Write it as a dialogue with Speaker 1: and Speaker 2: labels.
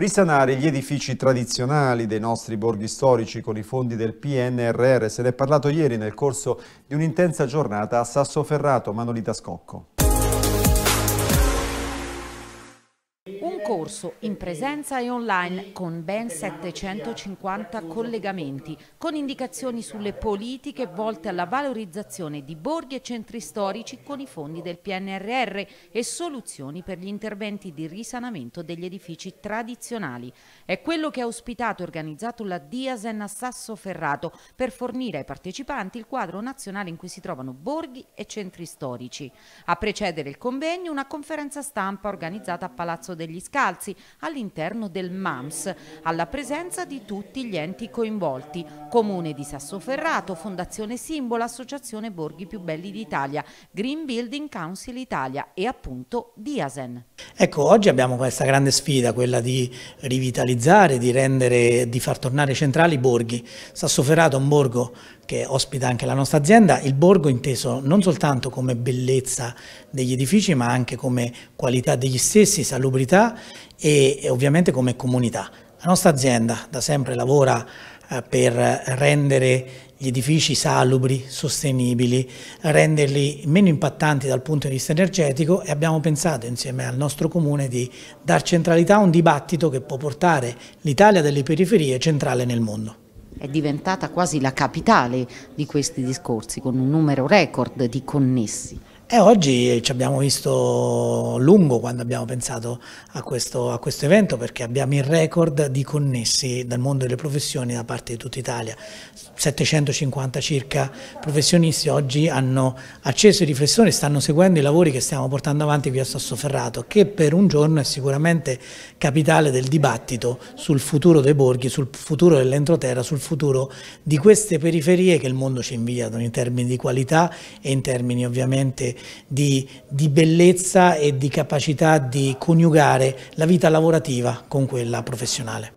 Speaker 1: risanare gli edifici tradizionali dei nostri borghi storici con i fondi del PNRR. Se ne è parlato ieri nel corso di un'intensa giornata a Sassoferrato, Manolita Scocco.
Speaker 2: concorso in presenza e online con ben 750 collegamenti, con indicazioni sulle politiche volte alla valorizzazione di borghi e centri storici con i fondi del PNRR e soluzioni per gli interventi di risanamento degli edifici tradizionali. È quello che ha ospitato e organizzato la Diasen a Sassoferrato per fornire ai partecipanti il quadro nazionale in cui si trovano borghi e centri storici. A precedere il convegno una conferenza stampa organizzata a Palazzo degli Scambi scalzi all'interno del MAMS, alla presenza di tutti gli enti coinvolti, Comune di Sassoferrato, Fondazione Simbola, Associazione Borghi Più Belli d'Italia, Green Building Council Italia e appunto Diasen.
Speaker 3: Ecco, oggi abbiamo questa grande sfida, quella di rivitalizzare, di, rendere, di far tornare centrali i borghi. Sassoferrato è un borgo che ospita anche la nostra azienda, il borgo inteso non soltanto come bellezza degli edifici ma anche come qualità degli stessi, salubrità e, e ovviamente come comunità. La nostra azienda da sempre lavora eh, per rendere gli edifici salubri, sostenibili, renderli meno impattanti dal punto di vista energetico e abbiamo pensato insieme al nostro comune di dar centralità a un dibattito che può portare l'Italia delle periferie centrale nel mondo. È diventata quasi la capitale di questi discorsi con un numero record di connessi. E oggi ci abbiamo visto lungo quando abbiamo pensato a questo, a questo, evento perché abbiamo il record di connessi dal mondo delle professioni da parte di tutta Italia. 750 circa professionisti oggi hanno acceso i riflessori e stanno seguendo i lavori che stiamo portando avanti qui a Sassoferrato che per un giorno è sicuramente capitale del dibattito sul futuro dei borghi, sul futuro dell'entroterra, sul futuro di queste periferie che il mondo ci invia in termini di qualità e in termini ovviamente di, di bellezza e di capacità di coniugare la vita lavorativa con quella professionale.